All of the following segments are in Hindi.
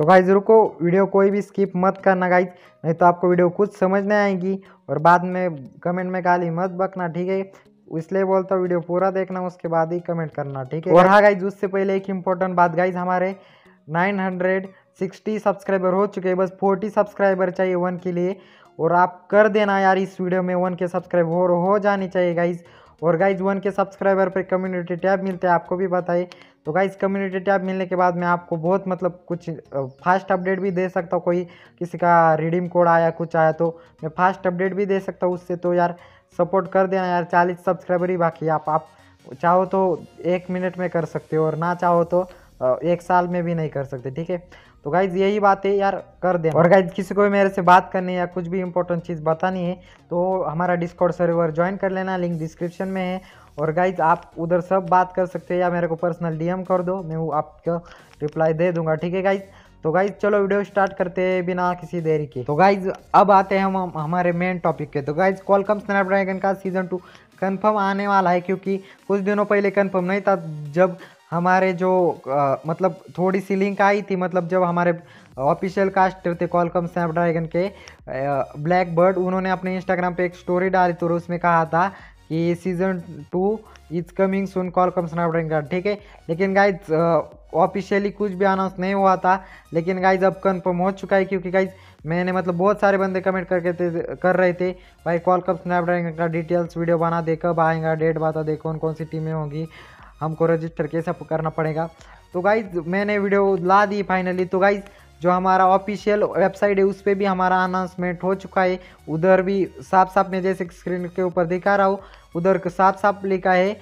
तो गाइज रुको वीडियो कोई भी स्किप मत करना गाइज नहीं तो आपको वीडियो कुछ समझ नहीं आएगी और बाद में कमेंट में गाली मत बकना ठीक है इसलिए बोलता हूँ वीडियो पूरा देखना उसके बाद ही कमेंट करना ठीक है और हाँ गाइज उससे पहले एक इम्पोर्टेंट बात गाइज हमारे 960 सब्सक्राइबर हो चुके हैं बस 40 सब्सक्राइबर चाहिए वन के लिए और आप कर देना यार इस वीडियो में वन के सब्सक्राइब हो, हो जानी चाहिए गाइज़ और गाइज वन के सब्सक्राइबर पर कम्युनिटी टैब मिलते हैं आपको भी बताइए तो गाइज कम्युनिटी टैब मिलने के बाद मैं आपको बहुत मतलब कुछ फास्ट अपडेट भी दे सकता हूँ कोई किसी का रिडीम कोड आया कुछ आया तो मैं फास्ट अपडेट भी दे सकता हूँ उससे तो यार सपोर्ट कर देना यार चालीस सब्सक्राइबर ही बाकी आप आप चाहो तो एक मिनट में कर सकते हो और ना चाहो तो एक साल में भी नहीं कर सकते ठीक है तो गाइज यही बात है यार कर दे और गाइज किसी को भी मेरे से बात करनी है या कुछ भी इंपॉर्टेंट चीज़ बतानी है तो हमारा डिस्कॉर्ड सर्वर ज्वाइन कर लेना लिंक डिस्क्रिप्शन में है और गाइज आप उधर सब बात कर सकते हैं या मेरे को पर्सनल डीएम कर दो मैं वो आपको रिप्लाई दे दूंगा ठीक है गाइज तो गाइज चलो वीडियो स्टार्ट करते हैं बिना किसी देरी के तो गाइज अब आते हैं हम हमारे मेन टॉपिक के तो गाइज कॉलकम स्नैपड्रैगन का सीजन टू कंफर्म आने वाला है क्योंकि कुछ दिनों पहले कंफर्म नहीं था जब हमारे जो आ, मतलब थोड़ी सी लिंक आई थी मतलब जब हमारे ऑफिशियल कास्टर थे कॉलकम स्नैपड्रैगन के ब्लैक बर्ड उन्होंने अपने इंस्टाग्राम पे एक स्टोरी डाली तो उसमें कहा था कि season two is coming soon Qualcomm Snapdragon का ठीक है लेकिन गाइज ऑफिशियली कुछ भी अनाउंस नहीं हुआ था लेकिन गाइज अब कन्फर्म हो चुका है क्योंकि गाइज मैंने मतलब बहुत सारे बंदे कमेंट करके थे कर रहे थे भाई कॉलकम स्नैपड्रैगन का डिटेल्स वीडियो बना दे कब आएगा डेट बता दे कौन कौन सी टीमें होंगी हमको रजिस्टर कैसे करना पड़ेगा तो गाइज मैंने वीडियो ला दी फाइनली तो गाइज़ जो हमारा ऑफिशियल वेबसाइट है उस पर भी हमारा अनाउंसमेंट हो चुका है उधर भी साफ साफ मैं जैसे स्क्रीन के ऊपर दिखा रहा हूँ उधर साफ साफ लिखा है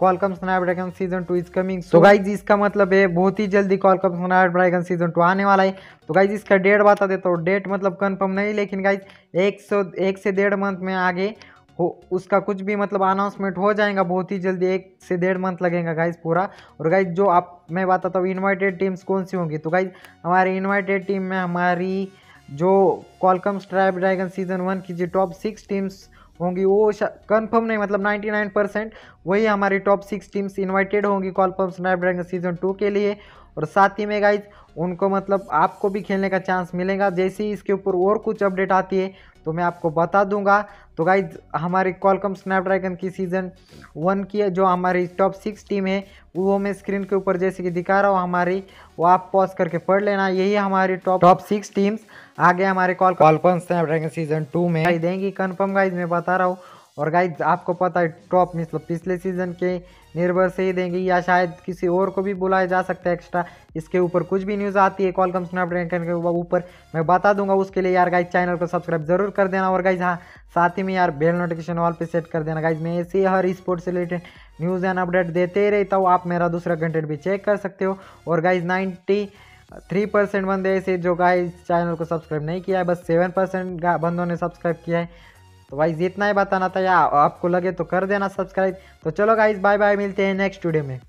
Qualcomm Snapdragon season two is coming so guys इसका मतलब है बहुत ही जल्दी कॉलकम स्नैपड्रैगन सीजन टू आने वाला है तो गाइज इसका डेट बता देता हूँ डेट मतलब कन्फर्म नहीं लेकिन गाइज एक सौ एक से डेढ़ मंथ में आगे हो उसका कुछ भी मतलब अनाउंसमेंट हो जाएगा बहुत ही जल्दी एक से डेढ़ मंथ लगेगा गाइज पूरा और गाइज जो आप मैं बताता हूँ इन्वाइटेड टीम्स कौन सी होंगी तो गाइज हमारी इन्वाइटेड टीम में हमारी जो Qualcomm Snapdragon season one की जो टॉप सिक्स टीम्स होंगी वो कंफर्म नहीं मतलब 99 परसेंट वही हमारी टॉप सिक्स टीम्स इनवाइटेड होंगी कॉलकम ड्रैगन सीजन टू के लिए और साथ ही में गाइज उनको मतलब आपको भी खेलने का चांस मिलेगा जैसे ही इसके ऊपर और कुछ अपडेट आती है तो मैं आपको बता दूंगा तो गाइज हमारी कॉलकम स्नैपड्रैगन की सीज़न वन की जो हमारी टॉप सिक्स टीम है वो मैं स्क्रीन के ऊपर जैसे कि दिखा रहा हूँ हमारी वो आप पॉज करके पढ़ लेना यही हमारी टॉप टॉप सिक्स टीम्स आगे हमारे call Qualcomm Snapdragon season two में देंगी कन्फर्म गाइज मैं बता रहा हूँ और गाइज आपको पता है टॉप मतलब पिछले सीजन के निर्भर से ही देंगे या शायद किसी और को भी बुलाया जा सकता है एक्स्ट्रा इसके ऊपर कुछ भी न्यूज़ आती है कॉलकम स्नैपड्रैगन के ऊपर मैं बता दूंगा उसके लिए यार गाइज चैनल को सब्सक्राइब जरूर कर देना और गाइज हाँ साथ ही में यार बेल नोटिफिकेशन ऑल पर सेट कर देना गाइज मैं ऐसे हर sports related news and update देते रहता हूँ आप मेरा दूसरा कंटेंट भी चेक कर सकते हो और गाइज नाइन्टी थ्री परसेंट बंदे ऐसे जो गाइज चैनल को सब्सक्राइब नहीं किया है बस सेवन परसेंट बंदों ने सब्सक्राइब किया है तो वाइज इतना ही बताना था या आपको लगे तो कर देना सब्सक्राइब तो चलो गाइज बाय बाय मिलते हैं नेक्स्ट वीडियो में